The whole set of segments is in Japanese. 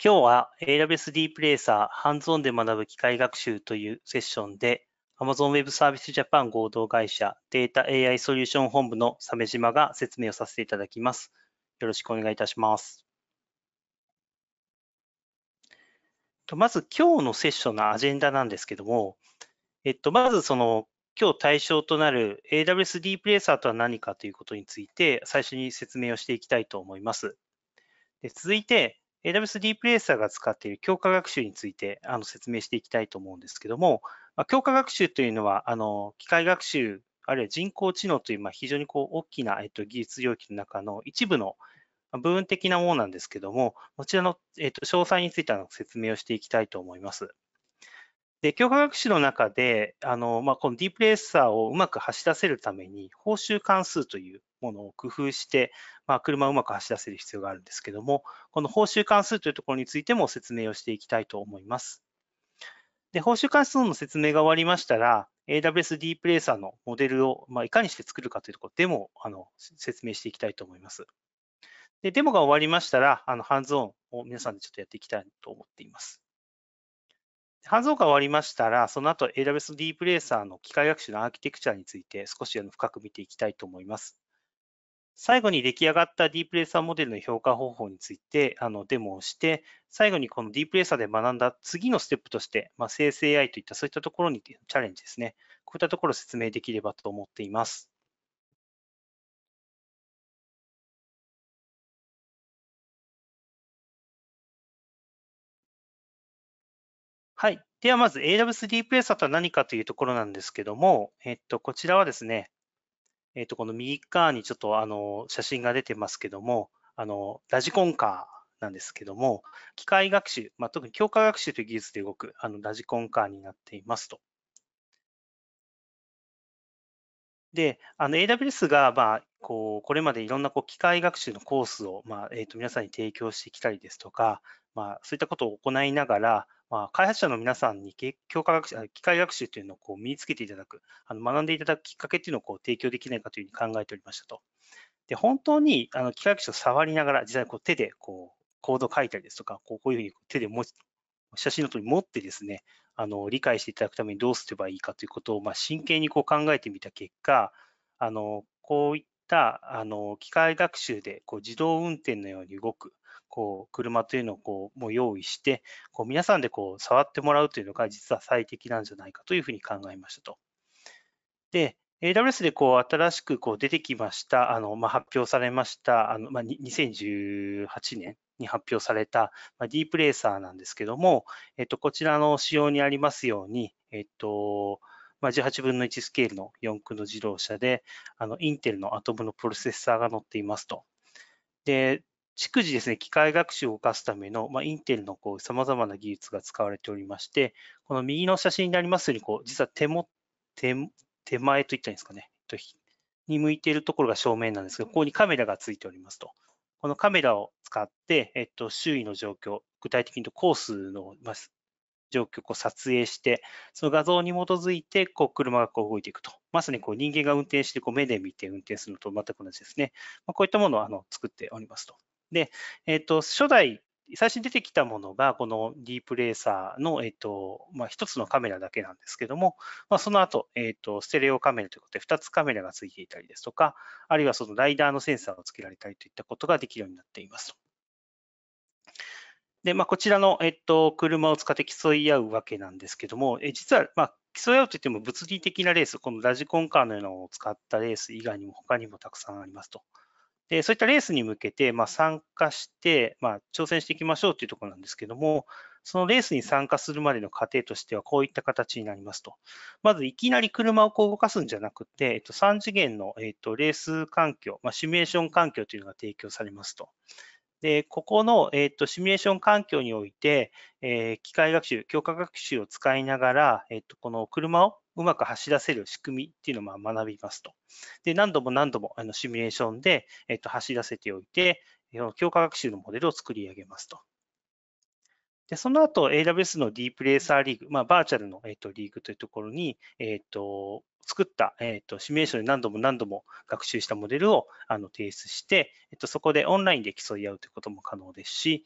今日は AWS DPlacer ハンズオンで学ぶ機械学習というセッションで Amazon Web Service Japan 合同会社データ AI ソリューション本部の鮫島が説明をさせていただきます。よろしくお願いいたします。まず今日のセッションのアジェンダなんですけども、えっと、まずその今日対象となる AWS DPlacer とは何かということについて最初に説明をしていきたいと思います。で続いて、AWS ディープレーサーが使っている強化学習についてあの説明していきたいと思うんですけども、まあ、強化学習というのは、あの機械学習、あるいは人工知能という、まあ、非常にこう大きな、えっと、技術領域の中の一部の部分的なものなんですけども、こちらの、えっと、詳細についての説明をしていきたいと思います。で、強化学習の中で、あのまあ、このディープレーサーをうまく走らせるために、報酬関数という、ものを工夫して、まあ、車をうまく走らせる必要があるんですけども、この報酬関数というところについても説明をしていきたいと思います。で、報酬関数の説明が終わりましたら、AWS D プレイサーのモデルを、まあ、いかにして作るかというところでもあの説明していきたいと思います。で、デモが終わりましたら、あのハンズオンを皆さんでちょっとやっていきたいと思っています。ハンズオンが終わりましたら、その後 AWS D プレイサーの機械学習のアーキテクチャについて少しあの深く見ていきたいと思います。最後に出来上がったディープレーサーモデルの評価方法についてあのデモをして、最後にこのディープレーサーで学んだ次のステップとして、まあ、生成 AI といったそういったところにチャレンジですね。こういったところを説明できればと思っています。はい。では、まず AWS ディープレーサーとは何かというところなんですけども、えっと、こちらはですね、えっ、ー、と、この右側にちょっとあの写真が出てますけども、あのラジコンカーなんですけども、機械学習、まあ、特に強化学習という技術で動くあのラジコンカーになっていますと。で、AWS が、まあ、こうこれまでいろんなこう機械学習のコースを、まあえー、と皆さんに提供してきたりですとか、まあ、そういったことを行いながら、まあ、開発者の皆さんに教科学習機械学習というのをこう身につけていただく、あの学んでいただくきっかけというのをこう提供できないかというふうに考えておりましたと。で本当にあの機械学習を触りながら、実際こう手でこうコードを書いたりですとか、こうこういうふうに手で持ち写真のとおり持ってですね、あの理解していただくためにどうすればいいかということを、まあ、真剣にこう考えてみた結果、あのこういったあの機械学習でこう自動運転のように動くこう車というのをこうもう用意して、こう皆さんでこう触ってもらうというのが実は最適なんじゃないかというふうに考えましたと。で、AWS でこう新しくこう出てきました、あのまあ、発表されましたあの、まあ、2018年に発表された、まディープレーサーなんですけども、えっと、こちらの仕様にありますように、えっとまあ、18分の1スケールの4駆の自動車で、あのインテルの Atom のプロセッサーが載っていますと。で、逐次ですね、機械学習を動かすための、まあ、インテルのこう様々な技術が使われておりまして、この右の写真になりますように、こう実は手も手手前といったんですかね、に向いているところが正面なんですけど、ここにカメラがついておりますと。このカメラを使って、えっと、周囲の状況、具体的に言うとコースの、まあ、状況を撮影して、その画像に基づいてこう車がこう動いていくと。まさにこう人間が運転してこう目で見て運転するのと全く同じですね。まあ、こういったものをあの作っておりますと。で、えっ、ー、と、初代、最初に出てきたものが、このディープレーサーの、えっ、ー、と、まあ、一つのカメラだけなんですけども、まあ、その後、えっ、ー、と、ステレオカメラということで、2つカメラがついていたりですとか、あるいはそのライダーのセンサーをつけられたりといったことができるようになっていますで、まあ、こちらの、えっと、車を使って競い合うわけなんですけども、え実は、まあ、競い合うといっても物理的なレース、このラジコンカーのようなのを使ったレース以外にも他にもたくさんありますと。で、そういったレースに向けて、まあ、参加して、まあ、挑戦していきましょうというところなんですけども、そのレースに参加するまでの過程としては、こういった形になりますと。まず、いきなり車をこう動かすんじゃなくて、えっと、3次元の、えっと、レース環境、まあ、シミュレーション環境というのが提供されますと。で、ここの、えっと、シミュレーション環境において、えー、機械学習、強化学習を使いながら、えっと、この車をうまく走らせる仕組みっていうのを学びますと。で、何度も何度もあのシミュレーションで、えっと、走らせておいて、強化学習のモデルを作り上げますと。で、その後、AWS の D プレイサーリーグ、まあ、バーチャルの、えー、とリーグというところに、えっ、ー、と、作った、えっ、ー、と、シミュレーションで何度も何度も学習したモデルをあの提出して、えっ、と、そこでオンラインで競い合うということも可能ですし、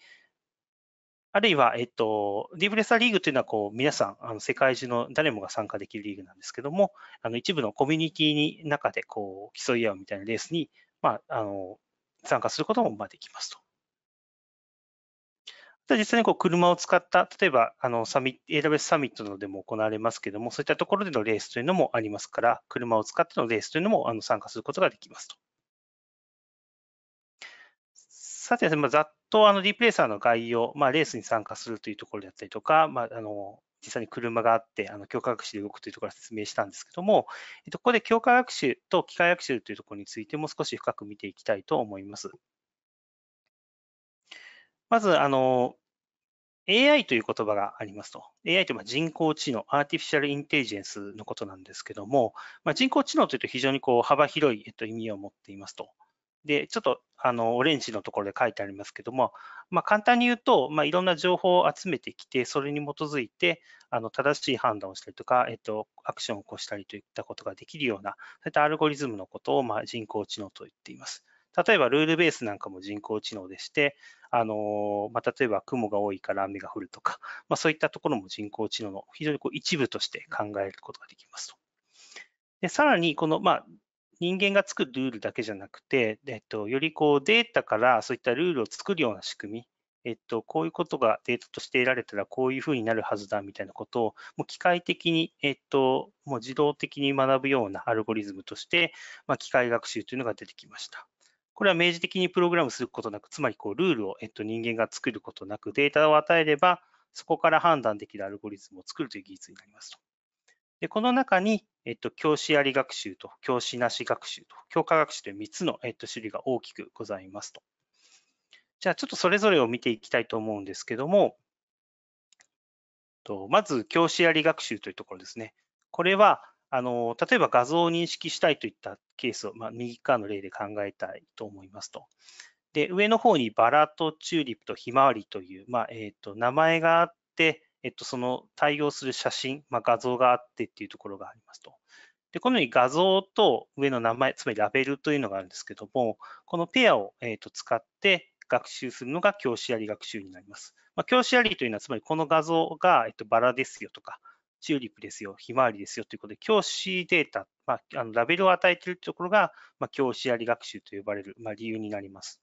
あるいは、えっと、ディープレッサーリーグというのは、こう、皆さん、あの、世界中の誰もが参加できるリーグなんですけども、あの、一部のコミュニティの中で、こう、競い合うみたいなレースに、まあ、あの、参加することも、まあ、できますと。実際にこう車を使った、例えばあのサミ AWS サミットなどでも行われますけども、そういったところでのレースというのもありますから、車を使ってのレースというのもあの参加することができますと。さて、まあ、ざっとあのリプレイサーの概要、まあ、レースに参加するというところであったりとか、まあ、あの実際に車があって、あの強化学習で動くというところを説明したんですけども、えっと、ここで強化学習と機械学習というところについても少し深く見ていきたいと思います。まず、あの、AI という言葉がありますと。AI というのは人工知能、アーティフィシャルインテリジェンスのことなんですけども、まあ、人工知能というと非常にこう幅広い、えっと、意味を持っていますと。で、ちょっとあのオレンジのところで書いてありますけども、まあ、簡単に言うと、まあ、いろんな情報を集めてきて、それに基づいてあの正しい判断をしたりとか、えっと、アクションを起こしたりといったことができるような、そういったアルゴリズムのことを、まあ、人工知能と言っています。例えばルールベースなんかも人工知能でして、あのまあ、例えば雲が多いから雨が降るとか、まあ、そういったところも人工知能の非常にこう一部として考えることができますと。でさらに、この、まあ、人間が作るルールだけじゃなくて、えっと、よりこうデータからそういったルールを作るような仕組み、えっと、こういうことがデータとして得られたらこういうふうになるはずだみたいなことをもう機械的に、えっと、もう自動的に学ぶようなアルゴリズムとして、まあ、機械学習というのが出てきました。これは明示的にプログラムすることなく、つまりこうルールを、えっと、人間が作ることなく、データを与えれば、そこから判断できるアルゴリズムを作るという技術になりますと。でこの中に、えっと、教師あり学習と教師なし学習と教科学習という3つの、えっと、種類が大きくございますと。じゃあちょっとそれぞれを見ていきたいと思うんですけども、とまず教師あり学習というところですね。これは、あの、例えば画像を認識したいといったケースを、まあ、右側の例で考えたいと思いますと。で、上の方にバラとチューリップとひまわりという、まあ、えっ、と、名前があって、えっと、その対応する写真、まあ、画像があってっていうところがありますと。で、このように画像と上の名前、つまりラベルというのがあるんですけども、このペアを、えー、と使って学習するのが教師あり学習になります。まあ、教師ありというのは、つまりこの画像が、えー、とバラですよとか、チューリップですよ、ひまわりですよということで、教師データ、まあ、あのラベルを与えているところが、まあ、教師あり学習と呼ばれる、まあ、理由になります。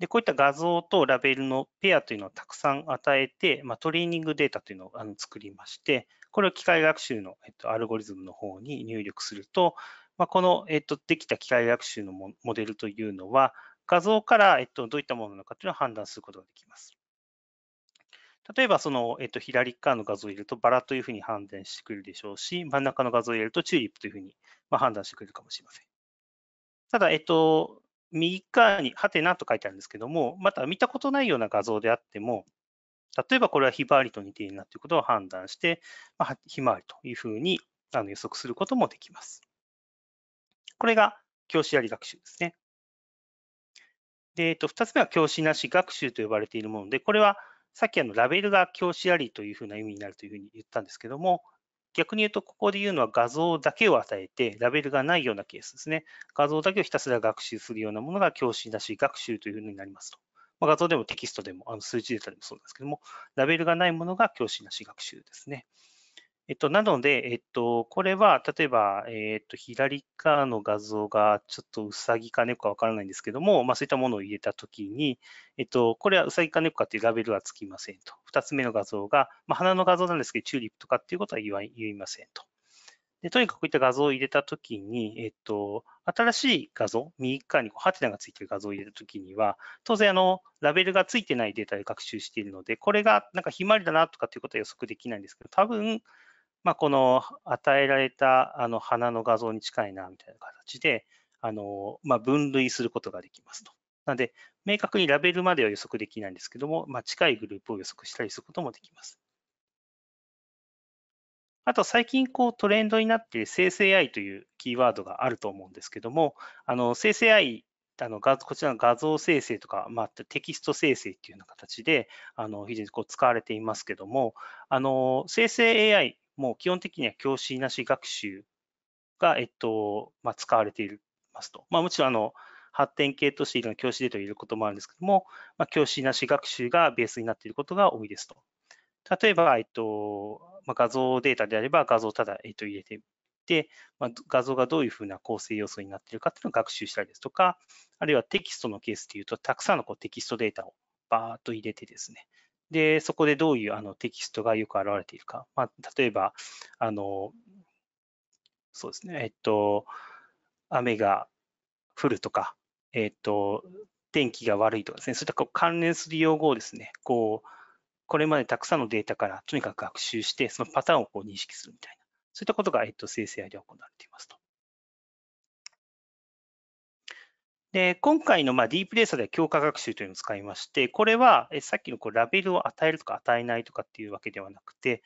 で、こういった画像とラベルのペアというのをたくさん与えて、まあ、トレーニングデータというのをあの作りまして、これを機械学習の、えっと、アルゴリズムの方に入力すると、まあ、この、えっと、できた機械学習のモデルというのは、画像から、えっと、どういったものなのかというのを判断することができます。例えばその、えっと、左側の画像を入れるとバラというふうに判断してくれるでしょうし、真ん中の画像を入れるとチューリップというふうに、ま判断してくれるかもしれません。ただ、えっと、右側にハテナと書いてあるんですけども、また見たことないような画像であっても、例えばこれはヒマワリと似ているなということを判断して、まあ、ひまわりというふうに予測することもできます。これが教師あり学習ですね。で、えっと、2つ目は教師なし学習と呼ばれているもので、これはさっきあのラベルが教師ありというふうな意味になるというふうに言ったんですけども、逆に言うと、ここで言うのは画像だけを与えて、ラベルがないようなケースですね。画像だけをひたすら学習するようなものが教師なし、学習というふうになりますと。まあ、画像でもテキストでも、あの数値データでもそうなんですけども、ラベルがないものが教師なし学習ですね。えっと、なので、えっと、これは、例えば、えっと、左側の画像がちょっとうさぎか猫かわからないんですけども、まあ、そういったものを入れたときに、えっと、これはうさぎか猫かっていうラベルはつきませんと。2つ目の画像が、まあ、花の画像なんですけど、チューリップとかっていうことは言いませんと。でとにかくこういった画像を入れたときに、えっと、新しい画像、右側にこうハテナがついている画像を入れたときには、当然あの、ラベルがついてないデータで学習しているので、これがなんかひまわりだなとかっていうことは予測できないんですけど、多分、まあ、この与えられたあの花の画像に近いなみたいな形で、あのまあ、分類することができますと。なので、明確にラベルまでは予測できないんですけども、まあ、近いグループを予測したりすることもできます。あと最近こうトレンドになって生成 AI というキーワードがあると思うんですけども、あの生成 AI あのこちらの画像生成とか、まあ、テキスト生成っていうような形であの非常にこう使われていますけども、あの生成 AI もう基本的には教師なし学習が、えっと、まあ、使われていますと。まあ、もちろん、あの、発展系としているの教師でといることもあるんですけども、まあ、教師なし学習がベースになっていることが多いですと。例えば、えっと、まあ、画像データであれば画像をただ、えっと、入れてで、まあ、画像がどういうふうな構成要素になっているかっていうのを学習したりですとか、あるいはテキストのケースでいうと、たくさんのこうテキストデータをバーッと入れてですね、で、そこでどういうあのテキストがよく現れているか。まあ、例えば、あの、そうですね、えっと、雨が降るとか、えっと、天気が悪いとかですね、そういった関連する用語をですね、こう、これまでたくさんのデータからとにかく学習して、そのパターンをこう認識するみたいな、そういったことが、えっと、生成 AI で行われていますと。で今回のまあディープレーサーでは強化学習というのを使いまして、これはさっきのこうラベルを与えるとか与えないとかっていうわけではなくて、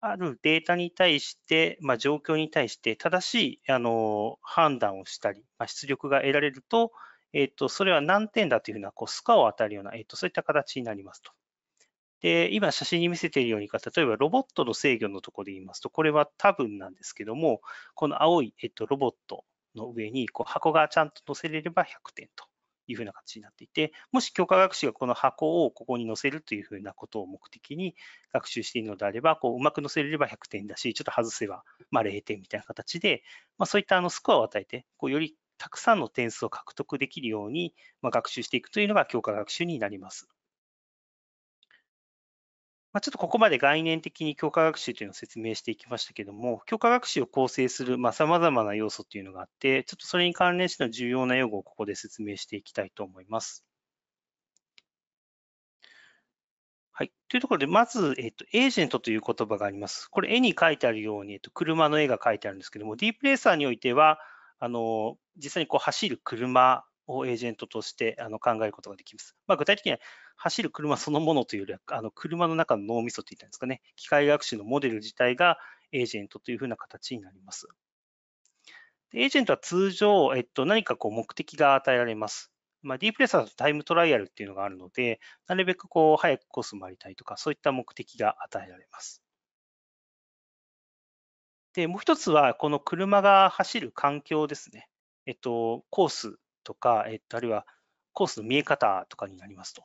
あるデータに対して、まあ、状況に対して正しいあの判断をしたり、まあ、出力が得られると、えっと、それは何点だというふうなこうスカを与えるような、えっと、そういった形になりますと。で、今写真に見せているように、例えばロボットの制御のところで言いますと、これは多分なんですけども、この青い、えっと、ロボットの上にこう箱がちゃんと載せれれば100点というふうな形になっていて、もし教科学習がこの箱をここに載せるというふうなことを目的に学習しているのであれば、こううまく載せれれば100点だし、ちょっと外せばまあ0点みたいな形で、まあ、そういったあのスコアを与えて、こうよりたくさんの点数を獲得できるように、まあ、学習していくというのが教科学習になります。ちょっとここまで概念的に強化学習というのを説明していきましたけども、強化学習を構成するさまざ、まな要素というのがあって、ちょっとそれに関連しての重要な用語をここで説明していきたいと思います。はい。というところで、まず、えっと、エージェントという言葉があります。これ、絵に書いてあるように、えっと、車の絵が書いてあるんですけども、ディープレーサーにおいては、あの、実際にこう走る車をエージェントとしてあの考えることができます。まあ、具体的には走る車そのものというよりは、あの車の中の脳みそといったんですかね、機械学習のモデル自体がエージェントというふうな形になります。エージェントは通常、えっと、何かこう目的が与えられます。まあ、ディープレッサーだとタイムトライアルっていうのがあるので、なるべくこう早くコース回りたいとか、そういった目的が与えられます。で、もう一つは、この車が走る環境ですね。えっと、コースとか、えっと、あるいはコースの見え方とかになりますと。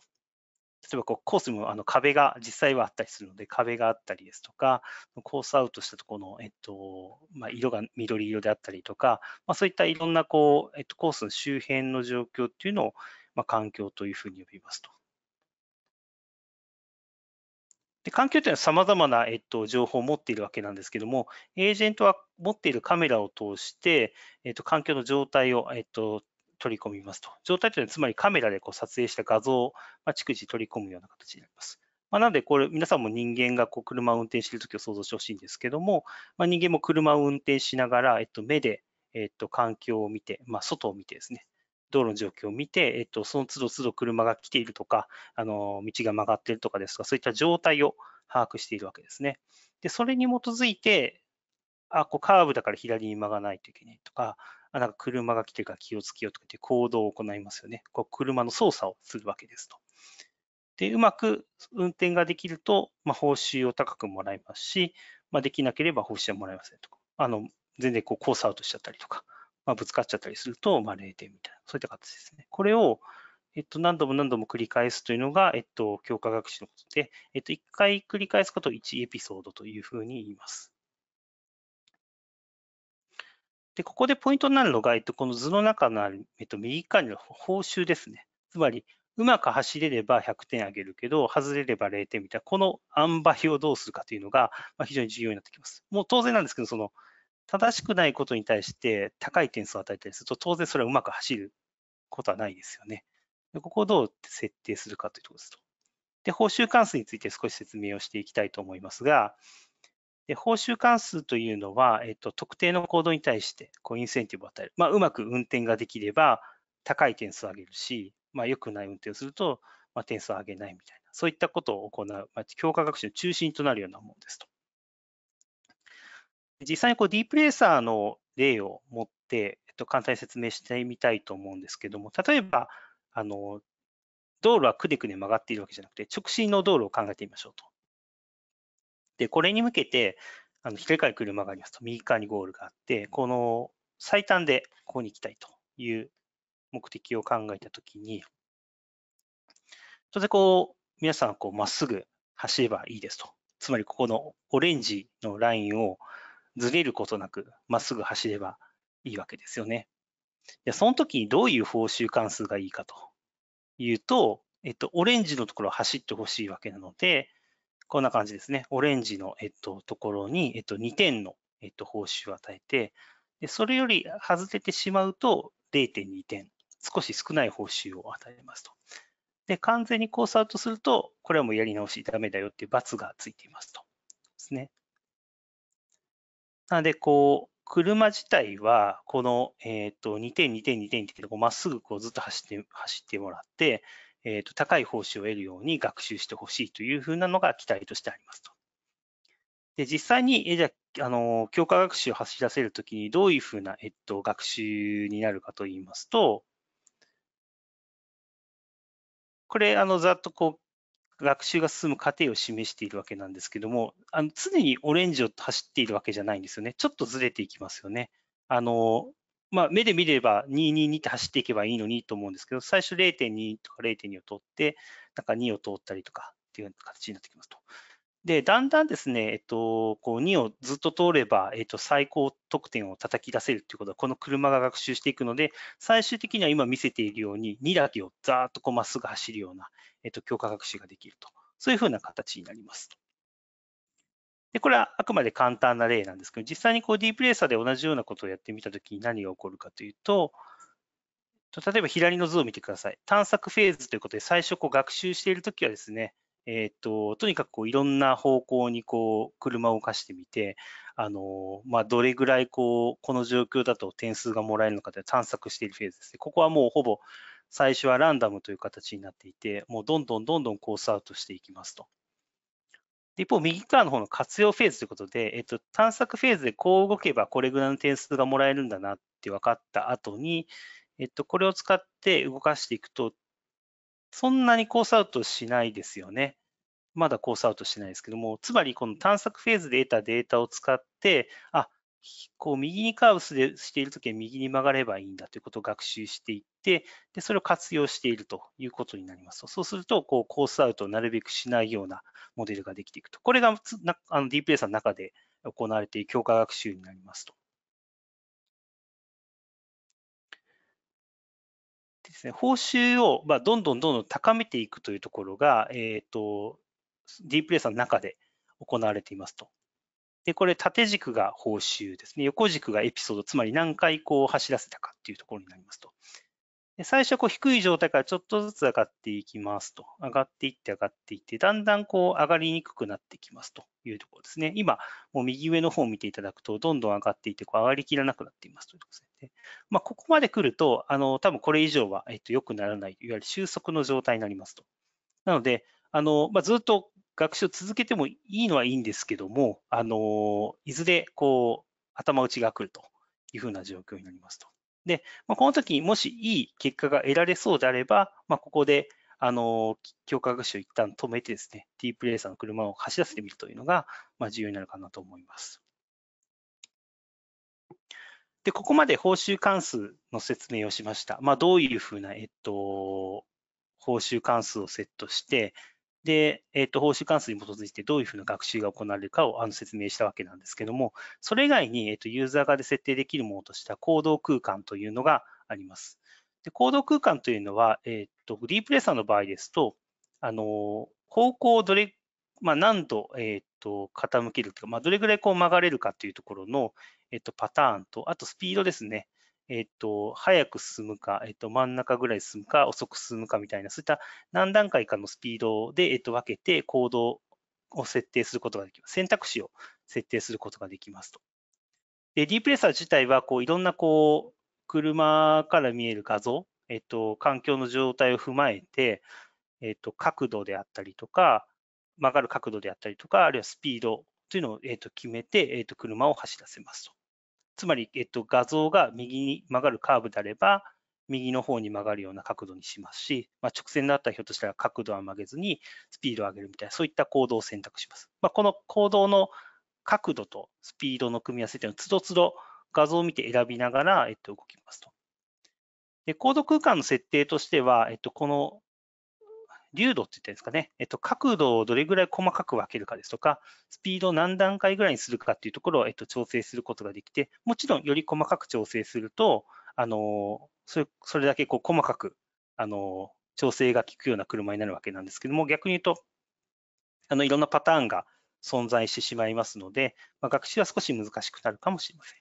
例えばこうコースにもあの壁が実際はあったりするので、壁があったりですとか、コースアウトしたところの、えっとまあ、色が緑色であったりとか、まあ、そういったいろんなこう、えっと、コースの周辺の状況っていうのを、まあ、環境というふうに呼びますと。で環境というのはさまざまな、えっと、情報を持っているわけなんですけども、エージェントは持っているカメラを通して、えっと、環境の状態を、えっと、取り込みますと。状態というのは、つまりカメラでこう撮影した画像を、まあ、逐次取り込むような形になります。まあ、なので、これ、皆さんも人間がこう車を運転しているときを想像してほしいんですけども、まあ、人間も車を運転しながら、えっと、目で、えっと、環境を見て、まあ、外を見てですね、道路の状況を見て、えっと、その都度都度車が来ているとか、あの道が曲がっているとかですとか、そういった状態を把握しているわけですね。で、それに基づいて、あ、こうカーブだから左に曲がないといけないとか、なんか車が来てるから気をつけようとかって行動を行いますよね。こう車の操作をするわけですと。で、うまく運転ができると、まあ、報酬を高くもらえますし、まあ、できなければ報酬はもらえませんとか、あの全然こうコースアウトしちゃったりとか、まあ、ぶつかっちゃったりすると、まあ、0点みたいな、そういった形ですね。これを、えっと、何度も何度も繰り返すというのが、えっと、強化学習のことで、えっと、1回繰り返すことを1エピソードというふうに言います。で、ここでポイントになるのが、えっと、この図の中の、えっと、右側の報酬ですね。つまり、うまく走れれば100点あげるけど、外れれば0点みたいな、この塩梅をどうするかというのが非常に重要になってきます。もう当然なんですけど、その正しくないことに対して高い点数を与えたりすると、当然それはうまく走ることはないですよね。でここをどう設定するかというところですと。で、報酬関数について少し説明をしていきたいと思いますが、で、報酬関数というのは、えっと、特定の行動に対してこうインセンティブを与える。まあ、うまく運転ができれば高い点数を上げるし、まあ、良くない運転をすると、まあ、点数を上げないみたいな、そういったことを行う、まあ、強化学習の中心となるようなものですと。実際にこうディープレーサーの例を持って、えっと、簡単に説明してみたいと思うんですけども、例えば、あの道路はくねくね曲がっているわけじゃなくて、直進の道路を考えてみましょうと。で、これに向けて、あの、左から車がありますと、右側にゴールがあって、この最短でここに行きたいという目的を考えたときに、当然こう、皆さんこう、まっすぐ走ればいいですと。つまりここのオレンジのラインをずれることなく、まっすぐ走ればいいわけですよね。でその時にどういう報酬関数がいいかというと、えっと、オレンジのところを走ってほしいわけなので、こんな感じですね。オレンジの、えっと、ところに、えっと、2点の、えっと、報酬を与えてで、それより外れてしまうと0.2点、少し少ない報酬を与えますと。で、完全にコースアウトすると、これはもうやり直しダメだよっていう罰がついていますと。ですね。なので、こう、車自体は、この、えっ、と、2点、2点、2点ってまっすぐこうずっと走って、走ってもらって、えーと、高い報酬を得るように学習してほしいというふうなのが期待としてありますと。で実際に、えー、じゃあの教科学習を走らせるときにどういうふうな、えっと、学習になるかといいますと、これ、あのざっとこう学習が進む過程を示しているわけなんですけども、あの常にオレンジを走っているわけじゃないんですよね。ちょっとずれていきますよね。あのまあ、目で見れば222って走っていけばいいのにと思うんですけど、最初0.2とか0.2を通って、なんか2を通ったりとかっていう形になってきますと。で、だんだんですね、えっと、こう2をずっと通れば、えっと、最高得点を叩き出せるていうことは、この車が学習していくので、最終的には今見せているように、2だけをざーっとこうまっすぐ走るような、えっと、強化学習ができると。そういうふうな形になります。で、これはあくまで簡単な例なんですけど、実際にこうープレーサーで同じようなことをやってみたときに何が起こるかというと、例えば左の図を見てください。探索フェーズということで、最初こう学習しているときはですね、えー、っと、とにかくこういろんな方向にこう車を動かしてみて、あの、まあ、どれぐらいこう、この状況だと点数がもらえるのかという探索しているフェーズですね。ここはもうほぼ最初はランダムという形になっていて、もうどんどんどんどんコースアウトしていきますと。一方、右側の方の活用フェーズということで、えっと、探索フェーズでこう動けばこれぐらいの点数がもらえるんだなって分かった後に、えっと、これを使って動かしていくと、そんなにコースアウトしないですよね。まだコースアウトしないですけども、つまりこの探索フェーズで得たデータを使って、あ、こう右にカーブしているときは右に曲がればいいんだということを学習していってで、それを活用しているということになりますと、そうするとこうコースアウトをなるべくしないようなモデルができていくと。これがあのーサーの中で行われている強化学習になりますと。ですね、報酬を、まあ、どんどんどんどん高めていくというところが、えーと、レーサーの中で行われていますと。で、これ縦軸が報酬ですね。横軸がエピソード、つまり何回こう走らせたかっていうところになりますと。で最初こう低い状態からちょっとずつ上がっていきますと。上がっていって上がっていって、だんだんこう上がりにくくなってきますというところですね。今、もう右上の方を見ていただくと、どんどん上がっていってこう上がりきらなくなっていますというところですね。まあ、ここまで来ると、あの多分これ以上は、えっと、良くならない、いわゆる収束の状態になりますと。なので、あのまあ、ずっと学習を続けてもいいのはいいんですけども、あのいずれこう頭打ちが来るというふうな状況になりますと。で、まあ、この時にもしいい結果が得られそうであれば、まあ、ここであの強化学習を一旦止めてですね、ディープレーサーの車を走らせてみるというのが、まあ、重要になるかなと思います。で、ここまで報酬関数の説明をしました。まあ、どういうふうな、えっと、報酬関数をセットして、で、えっと、報酬関数に基づいてどういうふうな学習が行われるかをあの説明したわけなんですけども、それ以外に、えっと、ユーザー側で設定できるものとした行動空間というのがあります。で行動空間というのは、えっと、グリープレーサーの場合ですと、あの方向をどれ、まあ、何度、えっと、傾けるというか、まあ、どれぐらいこう曲がれるかというところの、えっと、パターンと、あとスピードですね。えっ、と、早く進むか、えっ、と、真ん中ぐらい進むか、遅く進むかみたいな、そういった何段階かのスピードで、えっ、と、分けて行動を設定することができます。選択肢を設定することができますと。で、ディープレーサー自体は、こう、いろんな、こう、車から見える画像、えっと、環境の状態を踏まえて、えっと、角度であったりとか、曲がる角度であったりとか、あるいはスピードというのを、えっと、決めて、えっと、車を走らせますと。つまり、えっと、画像が右に曲がるカーブであれば、右の方に曲がるような角度にしますし、まあ、直線だったらひょっとしたら角度は曲げずにスピードを上げるみたいな、そういった行動を選択します。まあ、この行動の角度とスピードの組み合わせというのは、つどつど画像を見て選びながら、えっと、動きますと。コード空間の設定としては、えっと、この流度って言ったんですかね、えっと、角度をどれぐらい細かく分けるかですとか、スピードを何段階ぐらいにするかっていうところを、えっと、調整することができて、もちろんより細かく調整すると、あのそれそれだけこう細かく、あの調整が効くような車になるわけなんですけども、逆に言うと、あのいろんなパターンが存在してしまいますので、まあ、学習は少し難しくなるかもしれません。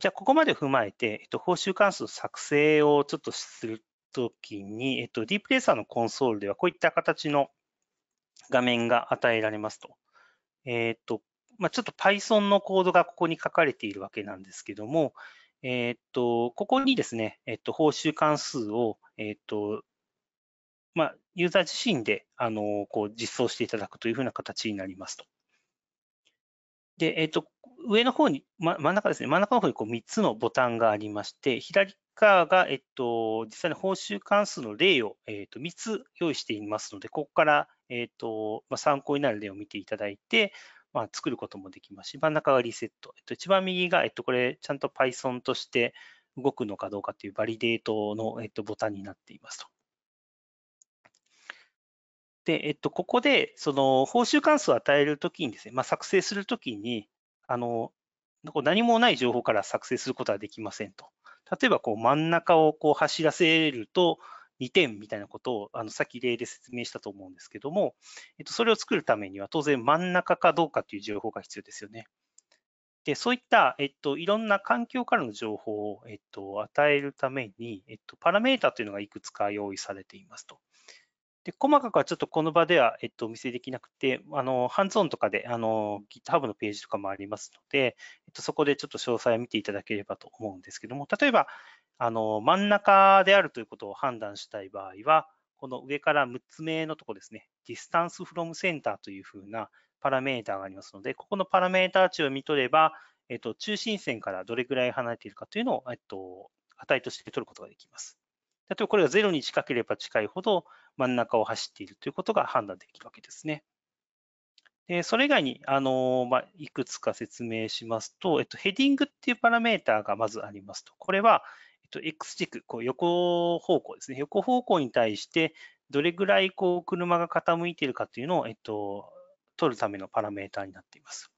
じゃあ、ここまで踏まえて、えっと、報酬関数の作成をちょっとするときに、えっと、ディープレーサーのコンソールではこういった形の画面が与えられますと。えっ、と、まあ、ちょっと Python のコードがここに書かれているわけなんですけども、えっ、と、ここにですね、えっ、と、報酬関数を、えっと、まあ、ユーザー自身で、あの、こう、実装していただくというふうな形になりますと。で、えっと、上の方に、ま、真ん中ですね、真ん中の方にこう3つのボタンがありまして、左カが、えっと、実際に報酬関数の例を、えっと、3つ用意していますので、ここから、えっと参考になる例を見ていただいて、まあ、作ることもできますし、真ん中がリセット。えっと、一番右が、えっと、これ、ちゃんと Python として動くのかどうかというバリデートの、えっと、ボタンになっていますと。で、えっと、ここで、その、報酬関数を与えるときにですね、まあ、作成するときに、あの、何もない情報から作成することはできませんと。例えばこう真ん中をこう走らせると2点みたいなことをあのさっき例で説明したと思うんですけども、えっと、それを作るためには当然真ん中かどうかという情報が必要ですよね。で、そういった、えっと、いろんな環境からの情報を、えっと、与えるために、えっと、パラメータというのがいくつか用意されていますと。で、細かくはちょっとこの場では、えっと、お見せできなくて、あの、ハンズオンとかで、あの、GitHub のページとかもありますので、えっと、そこでちょっと詳細を見ていただければと思うんですけども、例えば、あの、真ん中であるということを判断したい場合は、この上から6つ目のとこですね、distance from center というふうなパラメーターがありますので、ここのパラメーター値を見とれば、えっと、中心線からどれぐらい離れているかというのを、えっと、値として取ることができます。例えばこれが0に近ければ近いほど、真ん中を走っているということが判断できるわけですね。でそれ以外に、あのまあ、いくつか説明しますと、えっと、ヘディングっていうパラメーターがまずありますと、これは、えっと、X 軸、こう横方向ですね、横方向に対して、どれぐらいこう車が傾いているかというのを、えっと、取るためのパラメーターになっています。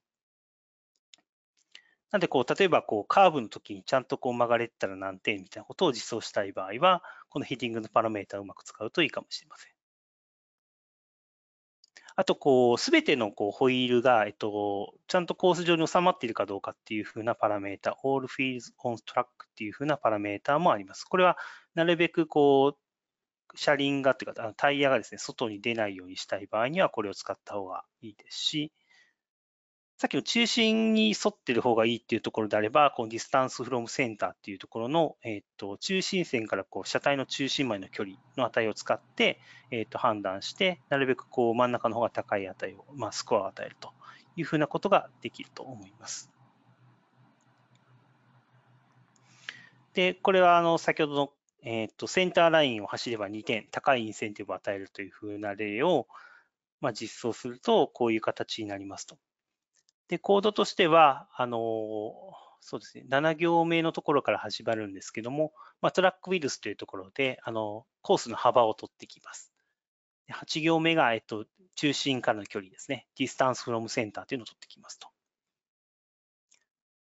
なんでこう、例えばこうカーブの時にちゃんとこう曲がれたら何点みたいなことを実装したい場合は、このヒーディングのパラメータをうまく使うといいかもしれません。あと、こう、すべてのこうホイールが、えっと、ちゃんとコース上に収まっているかどうかっていうふうなパラメータ、all fields on track っていうふうなパラメータもあります。これは、なるべくこう、車輪がっていうか、タイヤがですね、外に出ないようにしたい場合には、これを使った方がいいですし、さっきの中心に沿ってる方がいいっていうところであれば、このディスタンスフロムセンターっていうところの、えっ、ー、と、中心線からこう車体の中心までの距離の値を使って、えっ、ー、と、判断して、なるべくこう真ん中の方が高い値を、まあ、スコアを与えるというふうなことができると思います。で、これはあの、先ほどの、えっ、ー、と、センターラインを走れば2点、高いインセンティブを与えるというふうな例を、まあ、実装すると、こういう形になりますと。で、コードとしては、あのそうですね、7行目のところから始まるんですけども、まあ、トラックウィルスというところで、あのコースの幅を取ってきます。8行目が、えっと、中心からの距離ですね、ディスタンスフロムセンターというのを取ってきますと。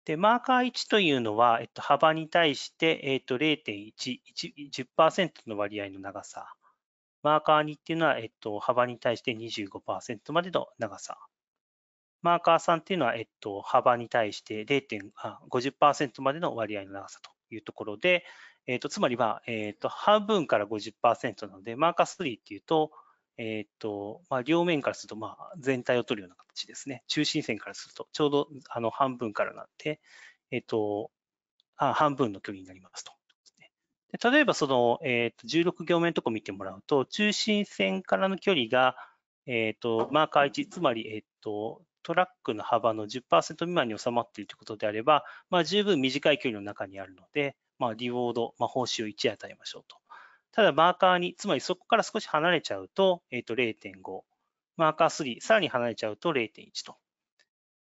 で、マーカー1というのは、えっと、幅に対して、えっと、0.1、10%の割合の長さ。マーカー2っていうのは、えっと、幅に対して25%までの長さ。マーカーさんっていうのは、えっと、幅に対して0.50%までの割合の長さというところで、えっと、つまりは、えっと、半分から50%なので、マーカー3っていうと、えっと、まあ、両面からすると、まあ、全体を取るような形ですね。中心線からすると、ちょうど、あの、半分からなんで、えっと、あ半分の距離になりますと。で例えば、その、えっと、16行目のとこ見てもらうと、中心線からの距離が、えっと、マーカー1、つまり、えっと、トラックの幅の10%未満に収まっているということであれば、まあ、十分短い距離の中にあるので、まあ、リウォード、まあ、報酬を1与えましょうと。ただ、マーカーに、つまりそこから少し離れちゃうと、えっ、ー、と0.5、マーカー3、さらに離れちゃうと0.1と。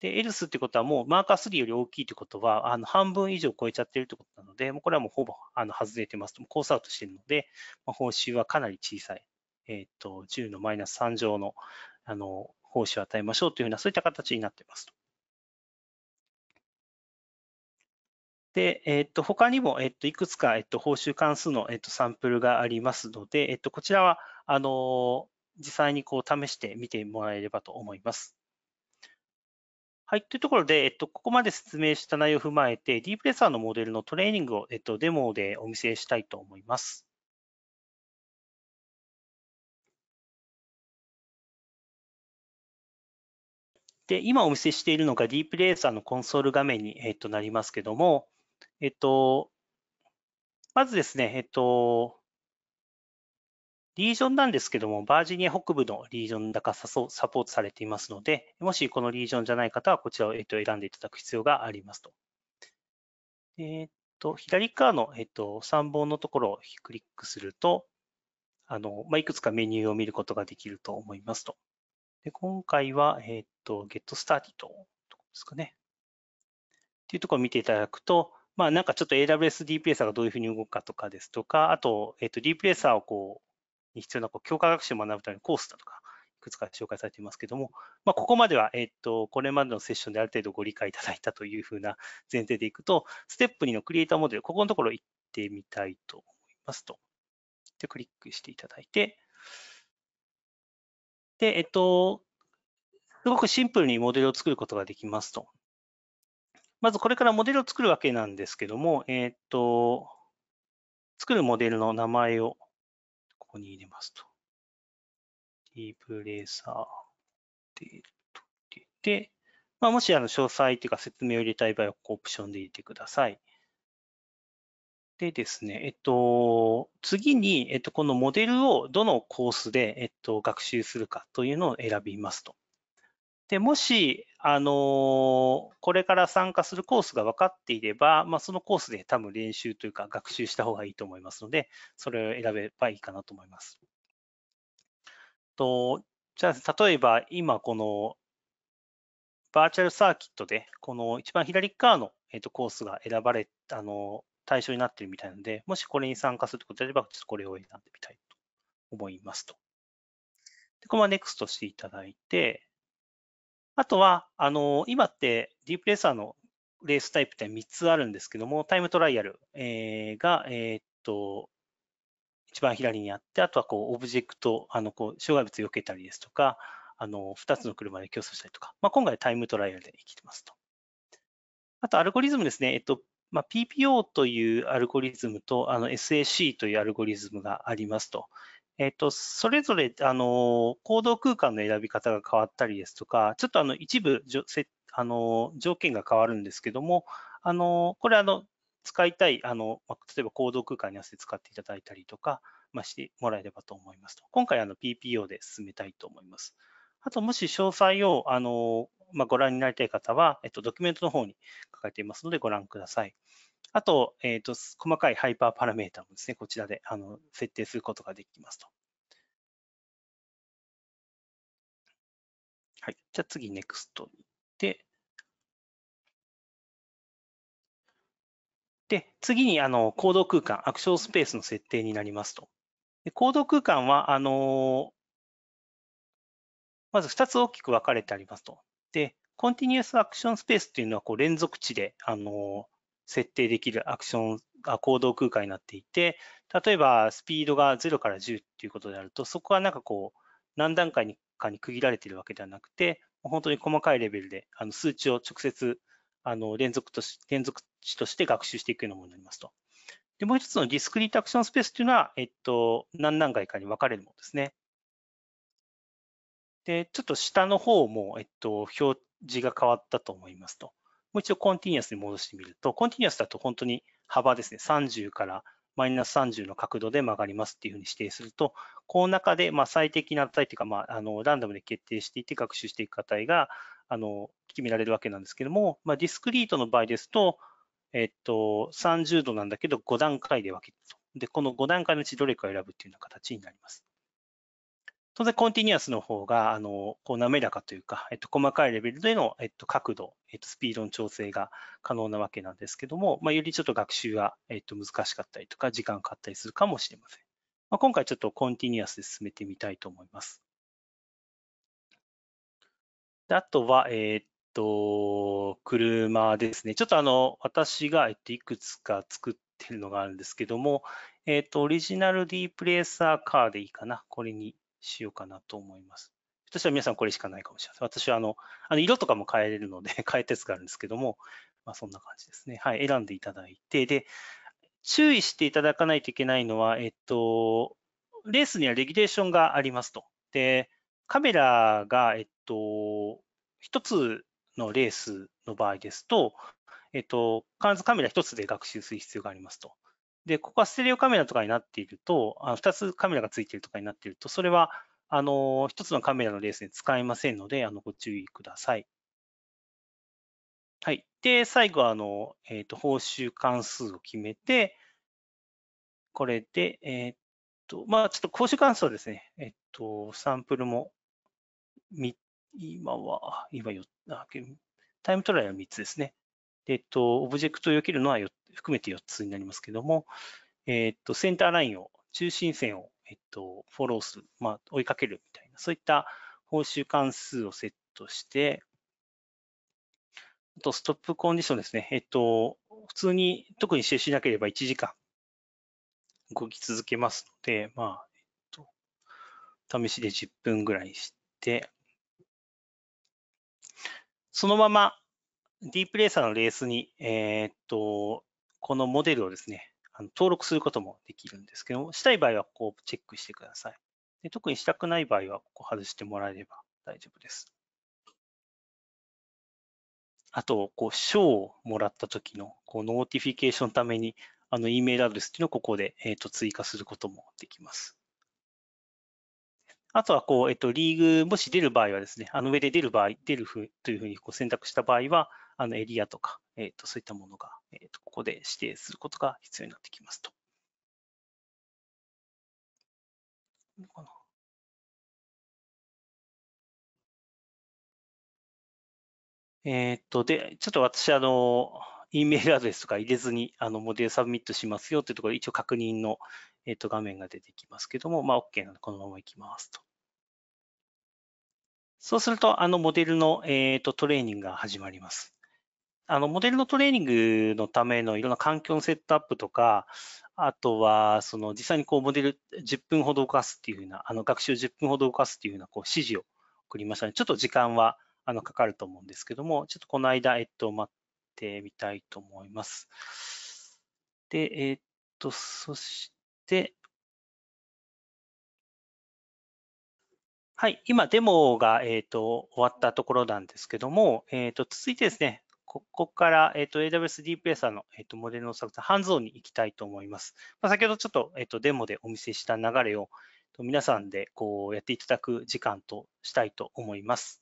で、エルスってことはもうマーカー3より大きいってことは、あの半分以上超えちゃってるってことなので、もうこれはもうほぼあの外れてますと、コースアウトしてるので、まあ、報酬はかなり小さい。えっ、ー、と、10のマイナス3乗の、あの、報酬を与えましょうというふうな、そういった形になっていますで、えっ、と、他にも、えっ、と、いくつか、えっ、と、報酬関数の、えっと、サンプルがありますので、えっと、こちらは、あの、実際にこう試してみてもらえればと思います。はい。というところで、えっと、ここまで説明した内容を踏まえて、ディープレッサーのモデルのトレーニングを、えっと、デモでお見せしたいと思います。で、今お見せしているのがディープレーサーのコンソール画面に、えっと、なりますけども、えっと、まずですね、えっと、リージョンなんですけども、バージニア北部のリージョンだかサポートされていますので、もしこのリージョンじゃない方は、こちらを、えっと、選んでいただく必要がありますと。えっと、左側の、えっと、3本のところをクリックすると、あのまあ、いくつかメニューを見ることができると思いますと。で今回は、えっ、ー、と、Get Started ですかね。っていうところを見ていただくと、まあなんかちょっと AWS d p s がどういうふうに動くかとかですとか、あと、えっ、ー、と、d p s をこう、に必要なこう強化学習を学ぶためのコースだとか、いくつか紹介されていますけども、まあ、ここまでは、えっ、ー、と、これまでのセッションである程度ご理解いただいたというふうな前提でいくと、ステップ2のクリエイターモデル、ここのところ行ってみたいと思いますと。で、クリックしていただいて、で、えっと、すごくシンプルにモデルを作ることができますと。まずこれからモデルを作るわけなんですけども、えっと、作るモデルの名前をここに入れますと。ディープレーサーで、で、まあ、もしあの詳細というか説明を入れたい場合は、オプションで入れてください。でですね、えっと、次に、えっと、このモデルをどのコースで、えっと、学習するかというのを選びますと。で、もし、あのこれから参加するコースが分かっていれば、まあ、そのコースで多分練習というか学習した方がいいと思いますので、それを選べばいいかなと思います。と、じゃあ、例えば今このバーチャルサーキットで、この一番左側の、えっと、コースが選ばれ、あの対象になっているみたいなので、もしこれに参加するということであれば、ちょっとこれを選んでみたいと思いますと。で、このは NEXT していただいて、あとは、あの、今ってディープレーサーのレースタイプって3つあるんですけども、タイムトライアル、えー、が、えー、っと、一番左にあって、あとはこうオブジェクト、あのこう障害物避けたりですとか、あの2つの車で競争したりとか、まあ、今回タイムトライアルで生きてますと。あとアルゴリズムですね、えっと、まあ、PPO というアルゴリズムとあの SAC というアルゴリズムがありますと。えっ、と、それぞれ、あの、行動空間の選び方が変わったりですとか、ちょっとあの、一部、あの、条件が変わるんですけども、あの、これあの、使いたい、あの、例えば行動空間に合わせて使っていただいたりとか、まあ、してもらえればと思いますと。今回あの、PPO で進めたいと思います。あと、もし詳細を、あの、まあ、ご覧になりたい方は、えっと、ドキュメントの方に書かれていますのでご覧ください。あと、えっと、細かいハイパーパラメータもですね、こちらであの設定することができますと。はい。じゃあ次、NEXT に行って、で、次に、あの、行動空間、アクションスペースの設定になりますと。で行動空間は、あのまず2つ大きく分かれてありますと。で、コンティニュースアクションスペースっていうのはこう連続値で、あの設定できるアクション、あ行動空間になっていて、例えばスピードが0から10っていうことであると、そこはなんかこう、何段階にかに区切られているわけではなくて、本当に細かいレベルで、あの数値を直接あの連続とし連続値として学習していくようなものになりますと。で、もう一つのディスクリートアクションスペースというのは、えっと、何段階かに分かれるものですね。で、ちょっと下の方も、えっと、表示が変わったと思いますと。もう一度コンティニアスに戻してみると、コンティニアスだと本当に幅ですね、30からマイナス30の角度で曲がりますっていうふうに指定すると、この中でまあ最適な値というか、まあ、あのランダムで決定していて学習していく値があの決められるわけなんですけども、まあ、ディスクリートの場合ですと、えっと、30度なんだけど5段階で分けると。で、この5段階のうちどれかを選ぶっていうような形になります。当然コンティニュアスの方が、あの、こう滑らかというか、えっと、細かいレベルでの、えっと、角度、えっと、スピードの調整が可能なわけなんですけども、まあ、よりちょっと学習が、えっと、難しかったりとか、時間かかったりするかもしれません。まあ、今回ちょっとコンティニュアスで進めてみたいと思います。であとは、えー、っと、車ですね。ちょっとあの、私が、えっと、いくつか作ってるのがあるんですけども、えー、っと、オリジナルデープレーサーカーでいいかな。これにしようかなと思います。私は皆さんこれしかないかもしれません。私はあの、あの色とかも変えれるので 変えたやつがあるんですけども、まあ、そんな感じですね。はい、選んでいただいて、で、注意していただかないといけないのは、えっと、レースにはレギュレーションがありますと。で、カメラが、えっと、一つのレースの場合ですと、えっと、必ずカメラ一つで学習する必要がありますと。で、ここはステレオカメラとかになっていると、あ2つカメラがついているとかになっていると、それは、あの、1つのカメラのレースに使えませんので、あの、ご注意ください。はい。で、最後は、あの、えっ、ー、と、報酬関数を決めて、これで、えっ、ー、と、まあ、ちょっと報酬関数はですね、えっ、ー、と、サンプルも、み、今は、今よ、タイムトライは3つですね。えっと、オブジェクトを避けるのは4つ。含めて4つになりますけども、えっと、センターラインを、中心線を、えっと、フォローする、まあ、追いかけるみたいな、そういった報酬関数をセットして、あと、ストップコンディションですね。えっと、普通に、特に接しなければ1時間動き続けますので、まあ、えっと、試しで10分ぐらいして、そのまま、ディープレーサーのレースに、えー、っと、このモデルをですね、登録することもできるんですけども、したい場合はこうチェックしてください。で特にしたくない場合はここ外してもらえれば大丈夫です。あと、こう、賞をもらった時の、こう、ノーティフィケーションのために、あの、E メールアドレスっていうのをここで、えっ、と、追加することもできます。あとは、こう、えっ、と、リーグ、もし出る場合はですね、あの上で出る場合、出るふというふうにこう選択した場合は、あのエリアとか、えー、とそういったものが、えー、とここで指定することが必要になってきますと。えっと、で、ちょっと私、あの、E メールアドレスとか入れずに、あの、モデルサブミットしますよっていうところで、一応確認の、えっと、画面が出てきますけども、まあ、OK なので、このままいきますと。そうすると、あの、モデルの、えっと、トレーニングが始まります。あの、モデルのトレーニングのためのいろんな環境のセットアップとか、あとは、その実際にこうモデル10分ほど動かすっていうふうな、あの学習10分ほど動かすっていうふうなこう指示を送りましたね。ちょっと時間はあのかかると思うんですけども、ちょっとこの間、えっと、待ってみたいと思います。で、えっと、そして、はい、今、デモが、えーと、終わったところなんですけども、えーと続いてですね、ここから、えっ、と、AWS DPS さんの、えっ、と、モデルの作成、ハンズオンに行きたいと思います。まあ、先ほどちょっと、えっ、と、デモでお見せした流れを、皆さんでこうやっていただく時間としたいと思います。